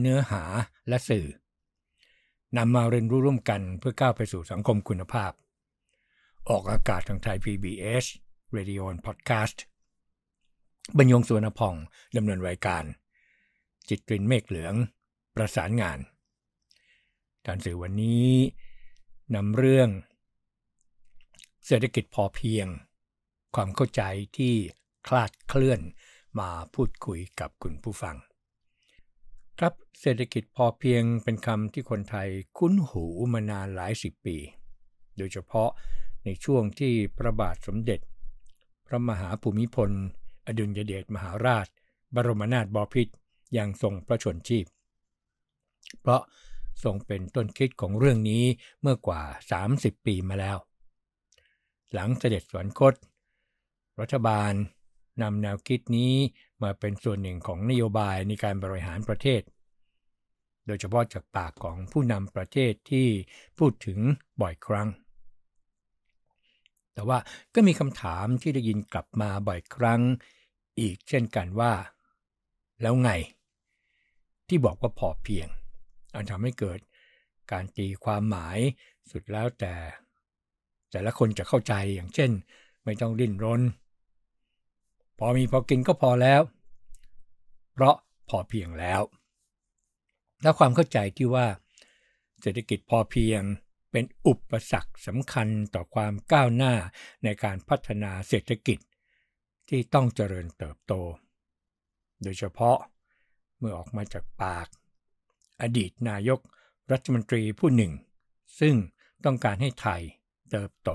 เนื้อหาและสื่อนำมาเรียนรู้ร่วมกันเพื่อก้าวไปสู่สังคมคุณภาพ ออกอากาศทางไทย PBS Radio and Podcast บรรยงสวนพ่องดำเนินรายการ จิตรินเมฆเหลืองประสานงาน การสื่อวันนี้นำเรื่อง เศรษฐกิจพอเพียง ความเข้าใจที่คลาดเคลื่อนมาพูดคุยกับคุณผู้ฟังครับเศรษฐกิจพอเพียงเป็นคำที่คนไทยคุ้นหูมานานหลายสิบปี โดยเฉพาะในช่วงที่พระบาทสมเด็จ พระมหาภูมิพลอดุลยเดชมหาราช บรมนาถบพิตรยังทรงพระชนชีพ เพราะทรงเป็นต้นคิดของเรื่องนี้เมื่อกว่า 30 ปีมาแล้ว หลังเสด็จสวรรคตรัฐบาลนำแนวคิดนี้มาเป็นส่วนหนึ่งของนโยบายในการบริหารประเทศ โดยเฉพาะจากปากของผู้นำประเทศที่พูดถึงบ่อยครั้ง แต่ว่าก็มีคำถามที่ได้ยินกลับมาบ่อยครั้ง อีกเช่นกันว่า แล้วไง ที่บอกว่าพอเพียงอันทำให้เกิดการตีความหมายสุดแล้วแต่ แต่ละคนจะเข้าใจอย่างเช่น ไม่ต้องดิ้นรนพอมีพอกินก็พอแล้ว เพราะพอเพียงแล้ว และความเข้าใจที่ว่าเศรษฐกิจพอเพียงเป็นอุปสรรคสำคัญต่อความก้าวหน้าในการพัฒนาเศรษฐกิจ ที่ต้องเจริญเติบโต โดยเฉพาะเมื่อออกมาจากปาก อดีตนายก รัฐมนตรีผู้หนึ่ง ซึ่งต้องการให้ไทยเติบโต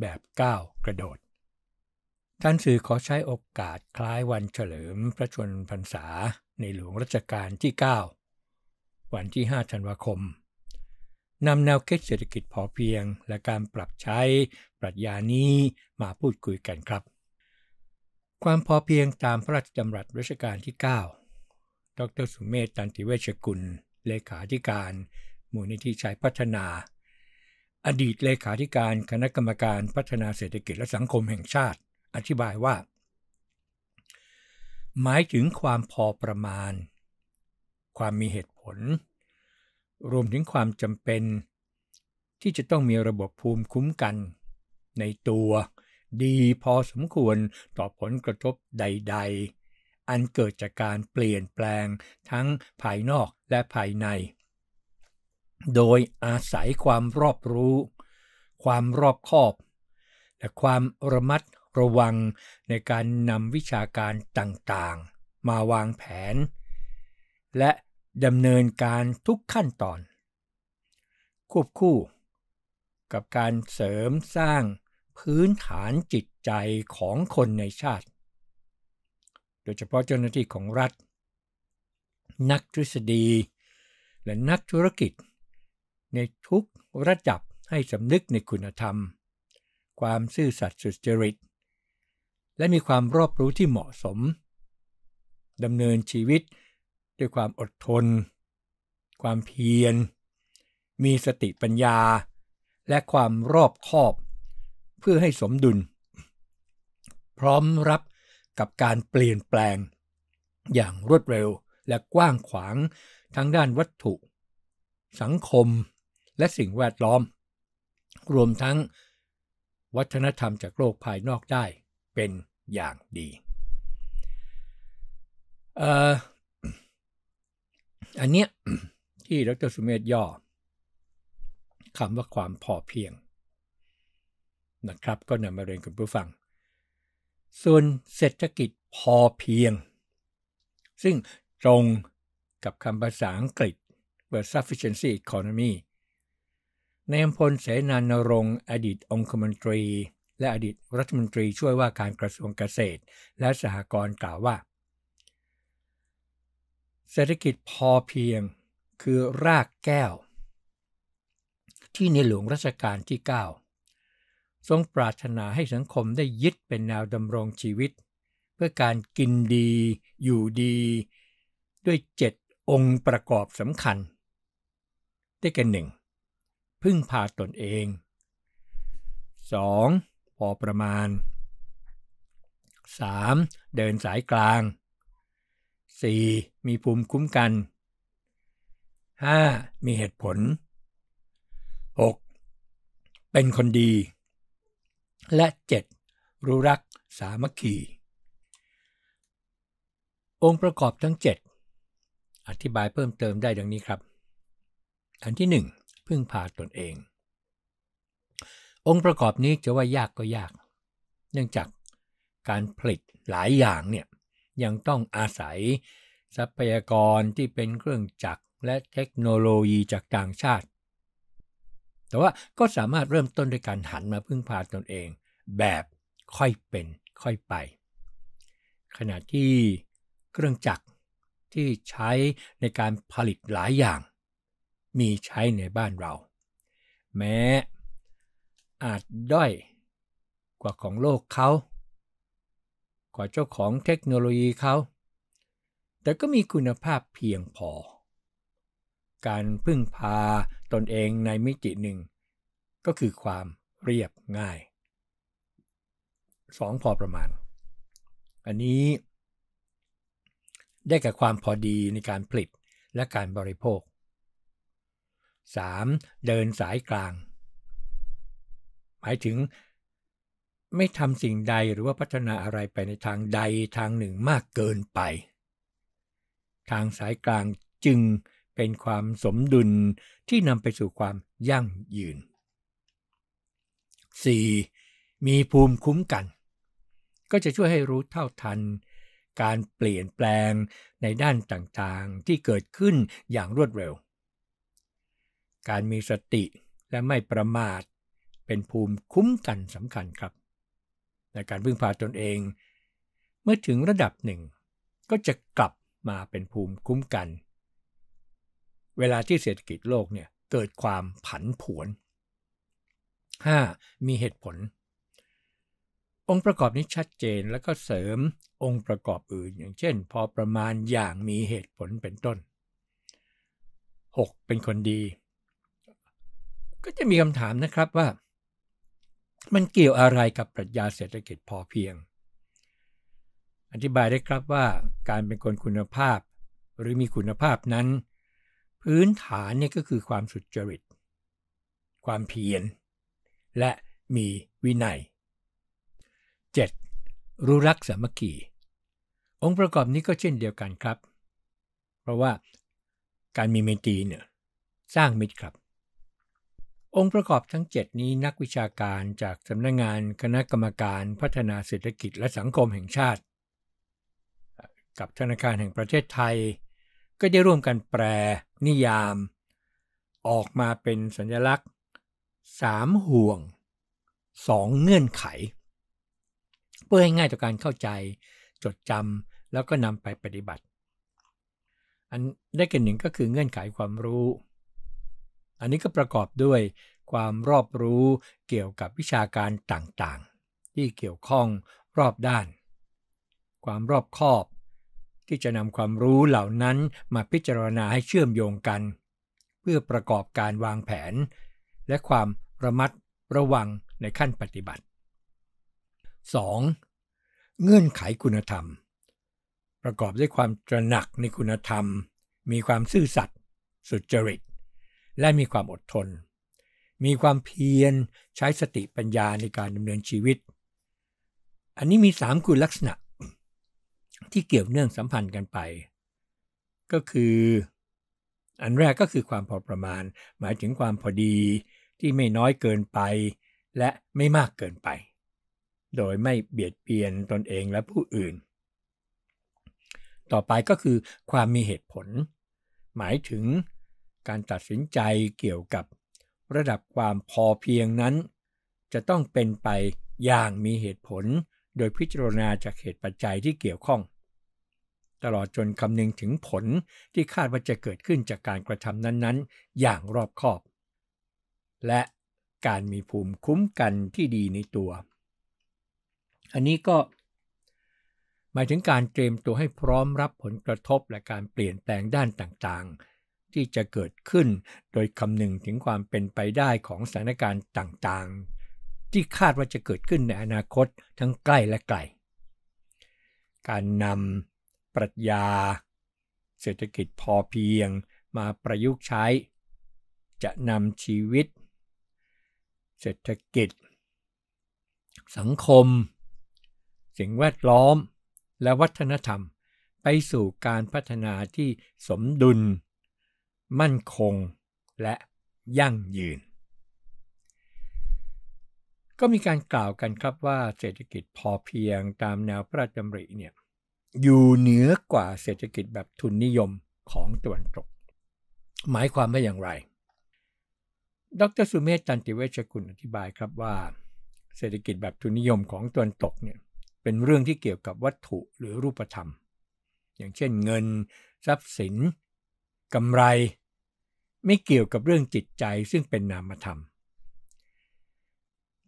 แบบก้าวกระโดดท่านสื่อขอใช้โอกาสคล้ายวันเฉลิมพระชนพรรษาในหลวงรัชกาลที่ 9 วันที่5ธันวาคม นำแนวคิดเศรษฐกิจพอเพียงและการปรับใช้ปรัชญานี้มาพูดคุยกันครับ ความพอเพียงตามพระราชดำรัสรัชกาลที่ 9 ดรสุมเมธตันติเวชกุล เลขาธิการมูลนิธิชัยพัฒนา อดีตเลขาธิการคณะกรรมการพัฒนาเศรษฐกิจและสังคมแห่งชาติอธิบายว่า หมายถึงความพอประมาณ ความมีเหตุผล รวมถึงความจำเป็น ที่จะต้องมีระบบภูมิคุ้มกัน ในตัว ดีพอสมควรต่อผลกระทบใด ๆ อันเกิดจากการเปลี่ยนแปลงทั้งภายนอกและภายใน โดยอาศัยความรอบรู้ ความรอบคอบ และความระมัดระวังในการนำวิชาการต่างๆ มาวางแผน และดำเนินการทุกขั้นตอน ควบคู่กับการเสริมสร้างพื้นฐานจิตใจของคนในชาติ โดยเฉพาะเจ้าหน้าที่ของรัฐ นักทฤษฎี และนักธุรกิจ ในทุกระดับให้สำนึกในคุณธรรม ความซื่อสัตย์สุจริตและมีความรอบรู้ที่เหมาะสมดำเนินชีวิตด้วยความอดทน ความเพียรมีสติปัญญา และความรอบคอบ เพื่อให้สมดุล พร้อมรับกับการเปลี่ยนแปลง อย่างรวดเร็วและกว้างขวางทั้งด้านวัตถุ สังคมและสิ่งแวดล้อม รวมทั้งวัฒนธรรมจากโลกภายนอกได้เป็นอย่างดี อันเนี้ยที่ดรสุเมธย่อคำว่าความพอเพียง นะครับก็นำมาเรียนกับผู้ฟัง ส่วนเศรษฐกิจพอเพียง ซึ่งตรงกับคำภาษาอังกฤษ The Sufficiency Economy ในอำพลเสนานรงอดีตองคมนตรีและอดีตรัฐมนตรีช่วยว่าการกระทรวงเกษตรและสหกรณ์กล่าวว่า เศรษฐกิจพอเพียง คือรากแก้ว ที่ในหลวงรัชกาลที่ 9 ทรงปรารถนาให้สังคมได้ยึดเป็นแนวดำรงชีวิต เพื่อการกินดีอยู่ดี ด้วยเจ็ดองค์ประกอบสำคัญ ได้แก่หนึ่งพึ่งพาตนเอง 2. พอประมาณ 3. เดินสายกลาง 4. มีภูมิคุ้มกัน 5. มีเหตุผล 6. เป็นคนดี และ 7. รู้รักสามัคคีองค์ประกอบทั้ง 7 อธิบายเพิ่มเติมได้ดังนี้ครับ อันที่1พึ่งพาตนเององค์ประกอบนี้จะว่ายากก็ยาก เนื่องจากการผลิตหลายอย่างเนี่ยยังต้องอาศัยทรัพยากรที่เป็นเครื่องจักรและเทคโนโลยีจากต่างชาติ แต่ว่าก็สามารถเริ่มต้นด้วยการหันมาพึ่งพาตนเองแบบค่อยเป็นค่อยไป ขณะที่เครื่องจักรที่ใช้ในการผลิตหลายอย่าง มีใช้ในบ้านเรา แม้อาจด้อยกว่าของโลกเขา กว่าเจ้าของเทคโนโลยีเขา แต่ก็มีคุณภาพเพียงพอ การพึ่งพาตนเองในมิติหนึ่ง ก็คือความเรียบง่าย สองพอประมาณ อันนี้ ได้กับความพอดีในการผลิตและการบริโภค 3. เดินสายกลางมายถึงไม่ทำสิ่งใดหรือว่าพัฒนาอะไรไปในทางใดทางหนึ่งมากเกินไป ทางสายกลางจึงเป็นความสมดุลที่นำไปสู่ความยั่งยืน 4. มีภูมิคุ้มกัน ก็จะช่วยให้รู้เท่าทันการเปลี่ยนแปลงในด้านต่างๆที่เกิดขึ้นอย่างรวดเร็ว การมีสติและไม่ประมาทเป็นภูมิคุ้มกันสำคัญครับ ในการพึ่งพาตนเอง เมื่อถึงระดับหนึ่ง ก็จะกลับมาเป็นภูมิคุ้มกัน เวลาที่เศรษฐกิจโลกเนี่ยเกิดความผันผวน 5. มีเหตุผล องค์ประกอบนี้ชัดเจนแล้วก็เสริมองค์ประกอบอื่นอย่างเช่น พอประมาณอย่างมีเหตุผลเป็นต้น 6. เป็นคนดี ก็จะมีคำถามนะครับว่ามันเกี่ยวอะไรกับปรัชญาเศรษฐกิจพอเพียง อธิบายได้ครับว่าการเป็นคนคุณภาพหรือมีคุณภาพนั้น พื้นฐานเนี่ยก็คือความสุจริต ความเพียรและมีวินัย 7. รู้รักสามัคคีองค์ประกอบนี้ก็เช่นเดียวกันครับ เพราะว่าการมีเมตีเนี่ยสร้างมิตรครับองค์ประกอบทั้ง 7 นี้นักวิชาการจากสำนักงงานคณะกรรมการพัฒนาเศรษฐกิจและสังคมแห่งชาติ กับธนาคารแห่งประเทศไทย ก็ได้ร่วมกันแปลนิยาม ออกมาเป็นสัญลักษณ์ 3 ห่วง 2 เงื่อนไข เพื่อให้ง่ายต่อการเข้าใจจดจำแล้วก็นำไปปฏิบัติอันได้แก่หนึ่งก็คือเงื่อนไขความรู้อันนี้ก็ประกอบด้วยความรอบรู้เกี่ยวกับวิชาการต่างๆ ที่เกี่ยวข้องรอบด้าน ความรอบคอบที่จะนำความรู้เหล่านั้นมาพิจารณาให้เชื่อมโยงกัน เพื่อประกอบการวางแผน และความระมัดระวังในขั้นปฏิบัติ 2. เงื่อนไขคุณธรรม ประกอบด้วยความตระหนักในคุณธรรมมีความซื่อสัตย์สุจริตและมีความอดทน มีความเพียรใช้สติปัญญาในการดำเนินชีวิต อันนี้มีสามคุณลักษณะ ที่เกี่ยวเนื่องสัมพันธ์กันไป ก็คือ อันแรกก็คือความพอประมาณ หมายถึงความพอดีที่ไม่น้อยเกินไป และไม่มากเกินไป โดยไม่เบียดเบียนตนเองและผู้อื่น ต่อไปก็คือ ความมีเหตุผล หมายถึงการตัดสินใจเกี่ยวกับระดับความพอเพียงนั้น จะต้องเป็นไปอย่างมีเหตุผล โดยพิจารณาจากเหตุปัจจัยที่เกี่ยวข้อง ตลอดจนคำนึงถึงผลที่คาดว่าจะเกิดขึ้นจากการกระทำนั้นๆ อย่างรอบคอบ และการมีภูมิคุ้มกันที่ดีในตัว อันนี้ก็ หมายถึงการเตรียมตัวให้พร้อมรับผลกระทบและการเปลี่ยนแปลงด้านต่างๆที่จะเกิดขึ้นโดยคำนึงถึงความเป็นไปได้ของสถานการณ์ต่างๆ ที่คาดว่าจะเกิดขึ้นในอนาคตทั้งใกล้และไกล การนำปรัชญา เศรษฐกิจพอเพียงมาประยุกต์ใช้ จะนำชีวิต เศรษฐกิจ สังคม สิ่งแวดล้อมและวัฒนธรรมไปสู่การพัฒนาที่สมดุลมั่นคงและยั่งยืน ก็มีการกล่าวกันครับว่าเศรษฐกิจพอเพียงตามแนวพระราชดำริเนี่ยอยู่เหนือกว่าเศรษฐกิจแบบทุนนิยมของตะวันตก หมายความว่าอย่างไรดรสุเมธตันติเวชกุลอธิบายครับว่าเศรษฐกิจแบบทุนนิยมของตะวันตกเนี่ยเป็นเรื่องที่เกี่ยวกับวัตถุหรือรูปธรรม อย่างเช่น เงินทรัพย์สินกำไร ไม่เกี่ยวกับเรื่องจิตใจซึ่งเป็นนามธรรม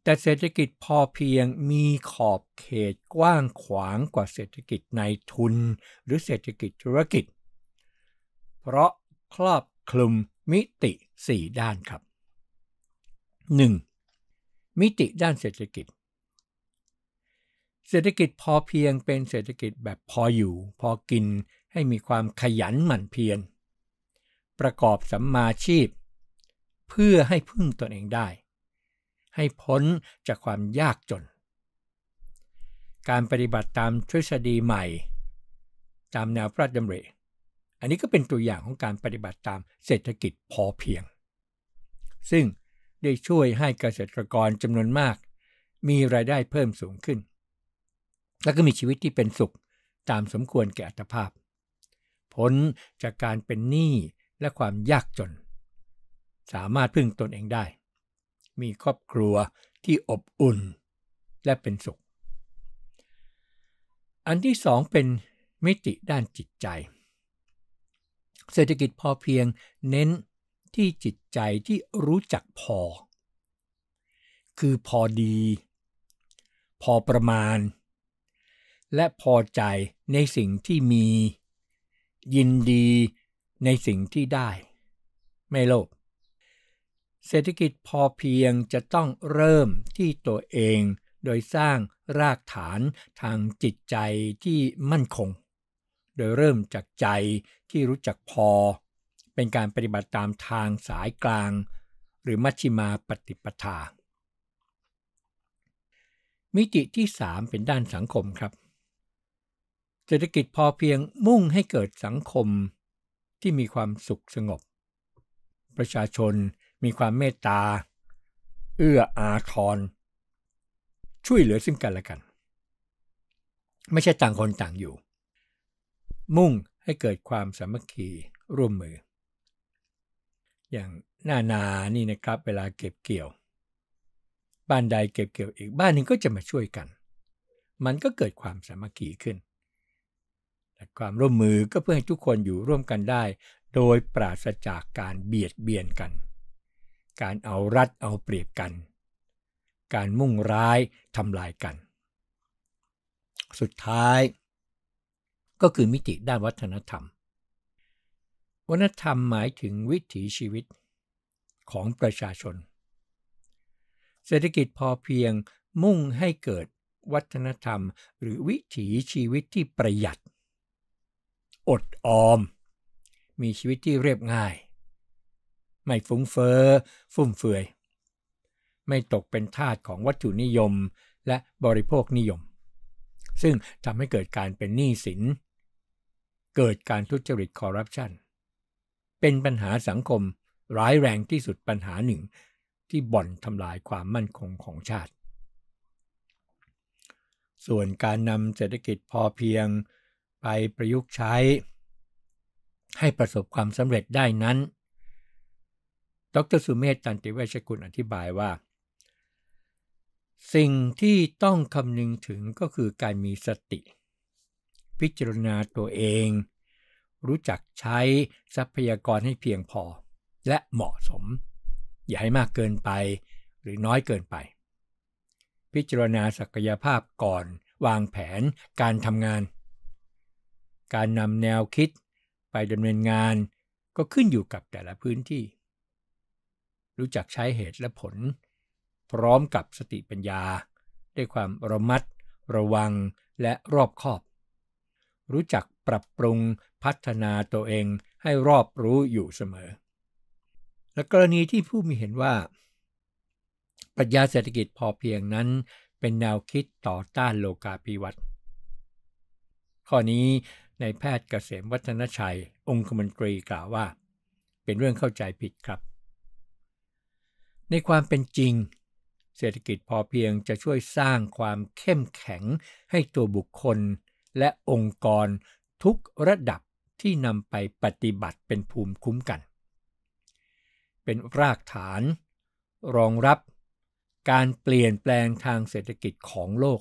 แต่เศรษฐกิจพอเพียงมีขอบเขตกว้างขวางกว่าเศรษฐกิจในทุนหรือเศรษฐกิจธุรกิจ เพราะครอบคลุมมิติ 4 ด้านครับ 1. มิติด้านเศรษฐกิจ เศรษฐกิจพอเพียงเป็นเศรษฐกิจแบบพออยู่พอกินให้มีความขยันหมั่นเพียรประกอบสัมมาชีพ เพื่อให้พึ่งตนเองได้ ให้พ้นจากความยากจน การปฏิบัติตามทฤษฎีใหม่ ตามแนวพระราชดำริอันนี้ก็เป็นตัวอย่างของการปฏิบัติตามเศรษฐกิจพอเพียง ซึ่งได้ช่วยให้เกษตรกรจำนวนมาก มีรายได้เพิ่มสูงขึ้น และก็มีชีวิตที่เป็นสุขตามสมควรแก่อัตภาพพ้นจากการเป็นหนี้และความยากจน สามารถพึ่งตนเองได้ มีครอบครัวที่อบอุ่น และเป็นสุข อันที่สองเป็นมิติด้านจิตใจ เศรษฐกิจพอเพียงเน้นที่จิตใจที่รู้จักพอ คือพอดี พอประมาณ และพอใจในสิ่งที่มี ยินดีในสิ่งที่ได้ ไม่โลภเศรษฐกิจพอเพียงจะต้องเริ่มที่ตัวเอง โดยสร้างรากฐานทางจิตใจที่มั่นคง โดยเริ่มจากใจที่รู้จักพอ เป็นการปฏิบัติตามทางสายกลาง หรือมัชฌิมาปฏิปทามิติที่มเป็นด้านสังคมครับ เศรษฐกิจพอเพียงมุ่งให้เกิดสังคมที่มีความสุขสงบ ประชาชนมีความเมตตาเอื้ออาทรช่วยเหลือซึ่งกันและกัน ไม่ใช่ต่างคนต่างอยู่ มุ่งให้เกิดความสามัคคีร่วมมือ อย่างหน้านานี่นะครับเวลาเก็บเกี่ยว บ้านใดเก็บเกี่ยวอีกบ้านหนึ่งก็จะมาช่วยกัน มันก็เกิดความสามัคคีขึ้นความร่วมมือก็เพื่อให้ทุกคนอยู่ร่วมกันได้โดยปราศจากการเบียดเบียนกัน การเอารัดเอาเปรียบกัน การมุ่งร้ายทำลายกัน สุดท้ายก็คือมิติด้านวัฒนธรรม วัฒนธรรมหมายถึงวิถีชีวิตของประชาชน เศรษฐกิจพอเพียงมุ่งให้เกิดวัฒนธรรมหรือวิถีชีวิตที่ประหยัดอดออม มีชีวิตที่เรียบง่าย ไม่ฟุ้งเฟอ้อฟุ่มเฟือยไม่ตกเป็นทาสของวัตถุนิยม และบริโภคนิยม ซึ่งทำให้เกิดการเป็นหนี้สิน เกิดการทุจริตคอร์รัปชันเป็นปัญหาสังคมร้ายแรงที่สุดปัญหาหนึ่งที่บ่อนทำลายความมั่นคงของชาติ ส่วนการนำเศรษฐกิจพอเพียงไปประยุกต์ใช้ ให้ประสบความสำเร็จได้นั้น ดรสุเมธตันติเวชกุลอธิบายว่า สิ่งที่ต้องคำนึงถึงก็คือการมีสติ พิจารณาตัวเอง รู้จักใช้ทรัพยากรให้เพียงพอและเหมาะสม อย่าให้มากเกินไปหรือน้อยเกินไป พิจารณาศักยภาพก่อนวางแผนการทำงานการนำแนวคิดไปดำเนินงานก็ขึ้นอยู่กับแต่ละพื้นที่ รู้จักใช้เหตุและผล พร้อมกับสติปัญญา ด้วยความระมัดระวังและรอบคอบ รู้จักปรับปรุงพัฒนาตัวเองให้รอบรู้อยู่เสมอ และกรณีที่ผู้มีเห็นว่าปรัชญาเศรษฐกิจพอเพียงนั้นเป็นแนวคิดต่อต้านโลกาภิวัตน์ ข้อนี้ในแพทย์เกษมวัฒนชัย องคมนตรีกล่าวว่า เป็นเรื่องเข้าใจผิดครับ ในความเป็นจริง เศรษฐกิจพอเพียงจะช่วยสร้างความเข้มแข็งให้ตัวบุคคลและองค์กรทุกระดับที่นำไปปฏิบัติเป็นภูมิคุ้มกัน เป็นรากฐาน รองรับการเปลี่ยนแปลงทางเศรษฐกิจของโลก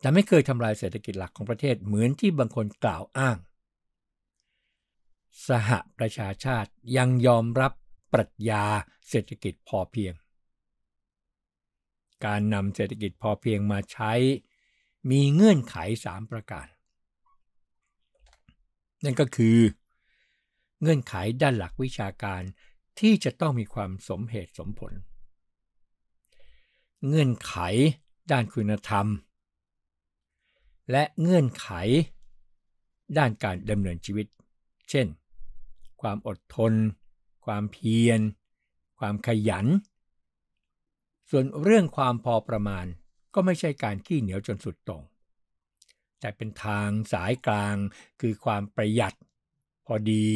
แต่ไม่เคยทำลายเศรษฐกิจหลักของประเทศเหมือนที่บางคนกล่าวอ้าง สหประชาชาติยังยอมรับปรัชญาเศรษฐกิจพอเพียง การนำเศรษฐกิจพอเพียงมาใช้มีเงื่อนไข 3 ประการ นั่นก็คือ เงื่อนไขด้านหลักวิชาการที่จะต้องมีความสมเหตุสมผล เงื่อนไขด้านคุณธรรมและเงื่อนไขด้านการดำเนินชีวิต เช่น ความอดทน ความเพียร ความขยัน ส่วนเรื่องความพอประมาณก็ไม่ใช่การขี้เหนียวจนสุดตรง แต่เป็นทางสายกลางคือความประหยัด พอดี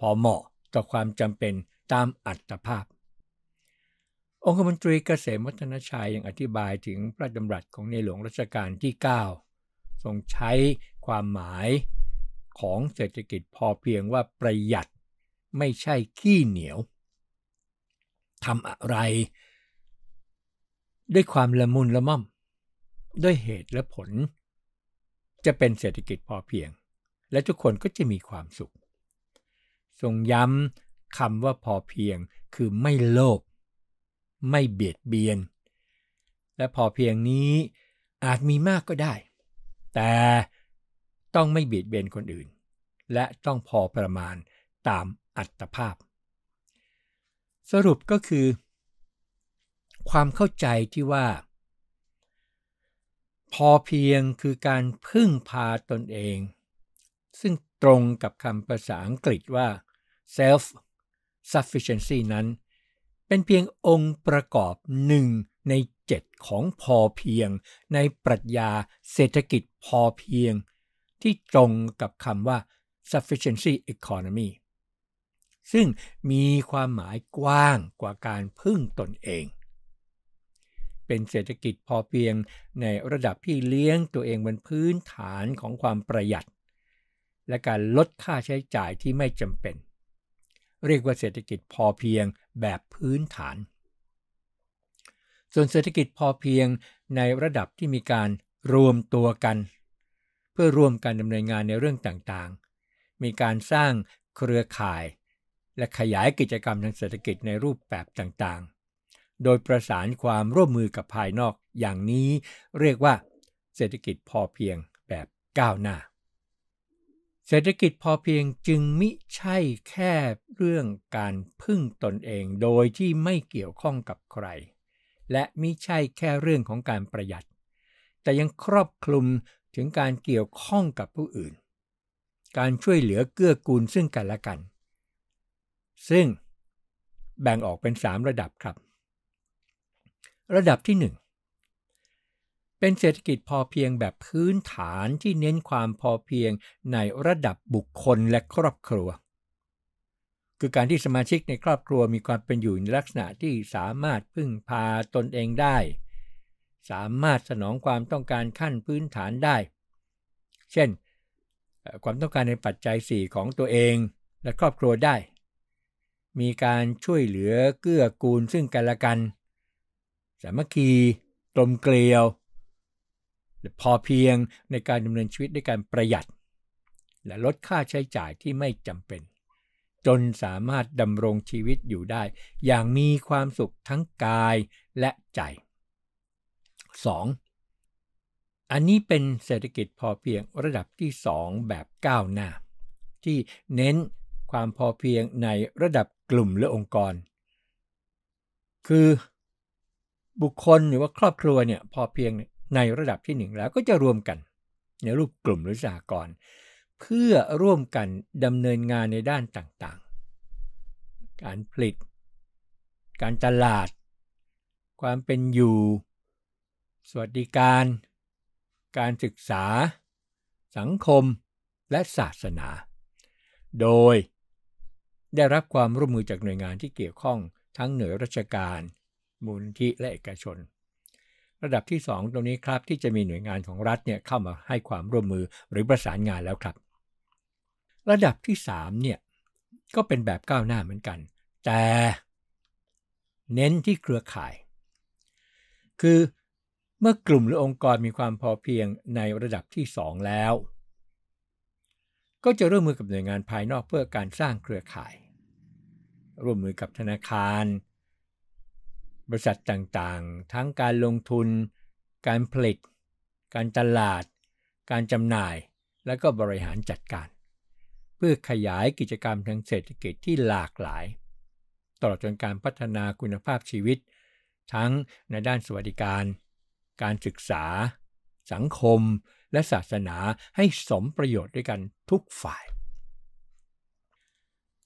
พอเหมาะต่อความจำเป็นตามอัตภาพ องคมนตรีเกษมวัฒนชัยยังอธิบายถึงพระดำรัสของในหลวงรัชกาลที่ 9ทรงใช้ความหมายของเศรษฐกิจพอเพียงว่าประหยัดไม่ใช่ขี้เหนียวทำอะไร ด้วยความละมุนละม่อม ด้วยเหตุและผล จะเป็นเศรษฐกิจพอเพียง และทุกคนก็จะมีความสุข ทรงย้ำคำว่าพอเพียงคือไม่โลภไม่เบียดเบียน และพอเพียงนี้อาจมีมากก็ได้แต่ต้องไม่เบียดเบียนคนอื่น และต้องพอประมาณตามอัตภาพ สรุปก็คือความเข้าใจที่ว่า พอเพียงคือการพึ่งพาตนเอง ซึ่งตรงกับคำภาษาอังกฤษว่า self sufficiency นั้น เป็นเพียงองค์ประกอบหนึ่งใน7ของพอเพียงในปรัชญาเศรษฐกิจพอเพียง ที่ตรงกับคำว่า sufficiency economy ซึ่งมีความหมายกว้างกว่าการพึ่งตนเอง เป็นเศรษฐกิจพอเพียงในระดับที่เลี้ยงตัวเองบนพื้นฐานของความประหยัด และการลดค่าใช้จ่ายที่ไม่จำเป็น เรียกว่าเศรษฐกิจพอเพียงแบบพื้นฐานส่วนเศรษฐกิจพอเพียงในระดับที่มีการรวมตัวกัน เพื่อร่วมการดำเนินงานในเรื่องต่างๆ มีการสร้างเครือข่าย และขยายกิจกรรมทางเศรษฐกิจในรูปแบบต่างๆ โดยประสานความร่วมมือกับภายนอกอย่างนี้เรียกว่า เศรษฐกิจพอเพียงแบบก้าวหน้า เศรษฐกิจพอเพียงจึงมิใช่แค่เรื่องการพึ่งตนเองโดยที่ไม่เกี่ยวข้องกับใครและมิใช่แค่เรื่องของการประหยัด แต่ยังครอบคลุมถึงการเกี่ยวข้องกับผู้อื่น การช่วยเหลือเกื้อกูลซึ่งกันและกัน ซึ่งแบ่งออกเป็น 3 ระดับครับ ระดับที่ 1 เป็นเศรษฐกิจพอเพียงแบบพื้นฐานที่เน้นความพอเพียงในระดับบุคคลและครอบครัวคือการที่สมาชิกในครอบครัวมีความเป็นอยู่ ในลักษณะที่สามารถพึ่งพาตนเองได้ สามารถสนองความต้องการขั้นพื้นฐานได้ เช่น ความต้องการในปัจจัย4ของตัวเองและครอบครัวได้ มีการช่วยเหลือ เกื้อกูลซึ่งกันและกันสามัคคี ตรมเกลียวพอเพียงในการดำเนินชีวิตด้วยการประหยัด และลดค่าใช้จ่ายที่ไม่จำเป็นจนสามารถดำรงชีวิตอยู่ได้ อย่างมีความสุขทั้งกายและใจ 2. ออันนี้เป็นเศรษฐกิจพอเพียงระดับที่ 2 แบบก้าวหน้า ที่เน้นความพอเพียงในระดับกลุ่มหรือองค์กร คือบุคคลหรือว่าครอบครัวเนี่ยพอเพียงในระดับที่ 1 แล้วก็จะรวมกัน ในรูปกลุ่มหรือสหกรณ์เพื่อร่วมกันดำเนินงานในด้านต่างๆ การผลิต การตลาด ความเป็นอยู่ สวัสดิการ การศึกษา สังคม และศาสนา โดยได้รับความร่วมมือจากหน่วยงานที่เกี่ยวข้องทั้งหน่วยราชการ มูลทีและเอกชน ระดับที่ 2 ตรงนี้ครับที่จะมีหน่วยงานของรัฐเนี่ยเข้ามาให้ความร่วมมือหรือประสานงานแล้วครับระดับที่3เนี่ย ก็เป็นแบบก้าวหน้าเหมือนกัน แต่เน้นที่เครือข่าย คือเมื่อกลุ่มหรือองค์กรมีความพอเพียงในระดับที่ 2 แล้ว ก็จะร่วมมือกับหน่วยงานภายนอกเพื่อการสร้างเครือข่าย ร่วมมือกับธนาคาร บริษัทต่างๆ ทั้งการลงทุน การผลิต การตลาด การจำหน่าย และก็บริหารจัดการเพื่อขยายกิจกรรมทางเศรษฐกิจที่หลากหลายตลอดจนการพัฒนาคุณภาพชีวิต ทั้งในด้านสวัสดิการ การศึกษา สังคม และศาสนาให้สมประโยชน์ด้วยกันทุกฝ่าย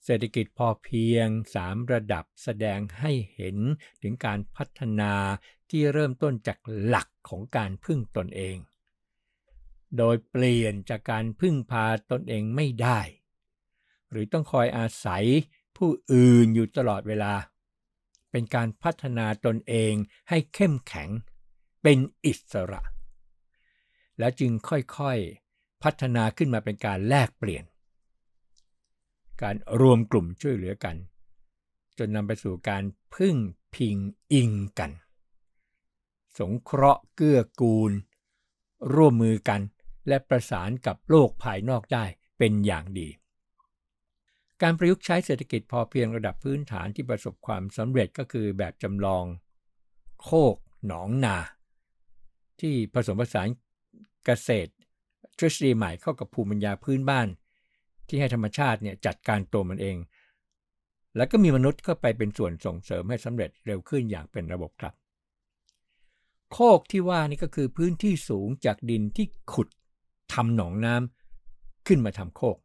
เศรษฐกิจพอเพียง 3 ระดับแสดงให้เห็นถึงการพัฒนาที่เริ่มต้นจากหลักของการพึ่งตนเอง โดยเปลี่ยนจากการพึ่งพาตนเองไม่ได้หรือต้องคอยอาศัยผู้อื่นอยู่ตลอดเวลา เป็นการพัฒนาตนเองให้เข้มแข็งเป็นอิสระ แล้วจึงค่อยๆพัฒนาขึ้นมาเป็นการแลกเปลี่ยน การรวมกลุ่มช่วยเหลือกัน จนนำไปสู่การพึ่งพิงอิงกัน สงเคราะห์เกื้อกูล ร่วมมือกัน และประสานกับโลกภายนอกได้เป็นอย่างดีการประยุกต์ใช้เศรษฐกิจพอเพียงระดับพื้นฐานที่ประสบความสำเร็จก็คือแบบจำลองโคกหนองนา ที่ผสมผสานเกษตรทฤษฎีใหม่เข้ากับภูมิปัญญาพื้นบ้าน ที่ให้ธรรมชาติเนี่ยจัดการตัวมันเอง แล้วก็มีมนุษย์เข้าไปเป็นส่วนส่งเสริมให้สำเร็จเร็วขึ้นอย่างเป็นระบบครับ โคกที่ว่านี่ก็คือพื้นที่สูงจากดินที่ขุดทำหนองน้ำขึ้นมาทำโคก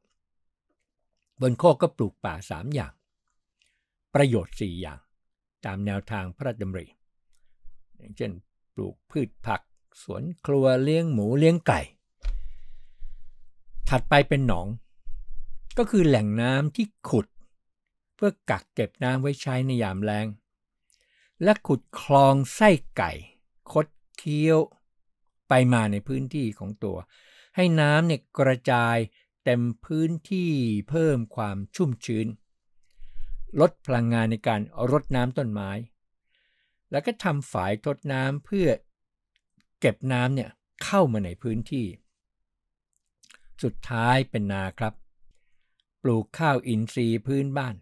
บนโคกก็ปลูกป่า 3 อย่าง ประโยชน์ 4 อย่างตามแนวทางพระราชดำริ อย่างเช่น ปลูกพืชผัก สวนครัวเลี้ยงหมูเลี้ยงไก่ ถัดไปเป็นหนอง ก็คือแหล่งน้ำที่ขุด เพื่อกักเก็บน้ำไว้ใช้ในยามแรง และขุดคลองไส้ไก่ คดเคี้ยว ไปมาในพื้นที่ของตัว ให้น้ำเนี่ยกระจายเต็มพื้นที่เพิ่มความชุ่มชื้นลดพลังงานในการรดน้ำต้นไม้ แล้วก็ทำฝายทดน้ำเพื่อเก็บน้ำเนี่ยเข้ามาในพื้นที่ สุดท้ายเป็นนาครับ ปลูกข้าวอินทรีย์พื้นบ้าน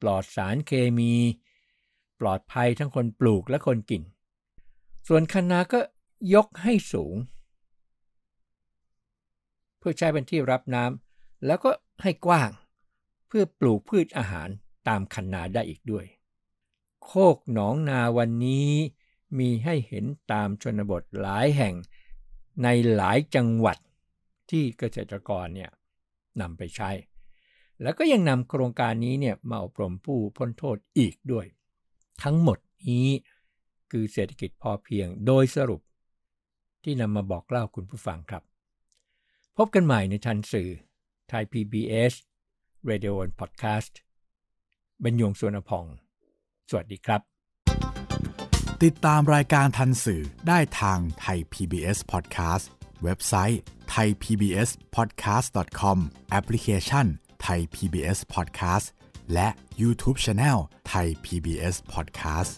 ปลอดสารเคมี ปลอดภัยทั้งคนปลูกและคนกิน ส่วนคะนาก็ยกให้สูงเพื่อใช้เป็นที่รับน้ำแล้วก็ให้กว้างเพื่อปลูกพืชอาหารตามคันนาได้อีกด้วย โคกหนองนาวันนี้มีให้เห็นตามชนบทหลายแห่งในหลายจังหวัดที่เกษตรกรเนี่ยนำไปใช้ แล้วก็ยังนำโครงการนี้เนี่ยมาอบรมผู้พ้นโทษอีกด้วย ทั้งหมดนี้คือเศรษฐกิจพอเพียงโดยสรุป ที่นำมาบอกเล่าคุณผู้ฟังครับพบกันใหม่ในทันสื่อไทย PBS Radio and Podcast บรรยงสวนพอง สวัสดีครับ ติดตามรายการทันสื่อได้ทางไทย PBS Podcast เว็บไซต์ thaipbspodcast.com แอปพลิเคชัน Thai PBS Podcast และ YouTube Channel Thai PBS Podcast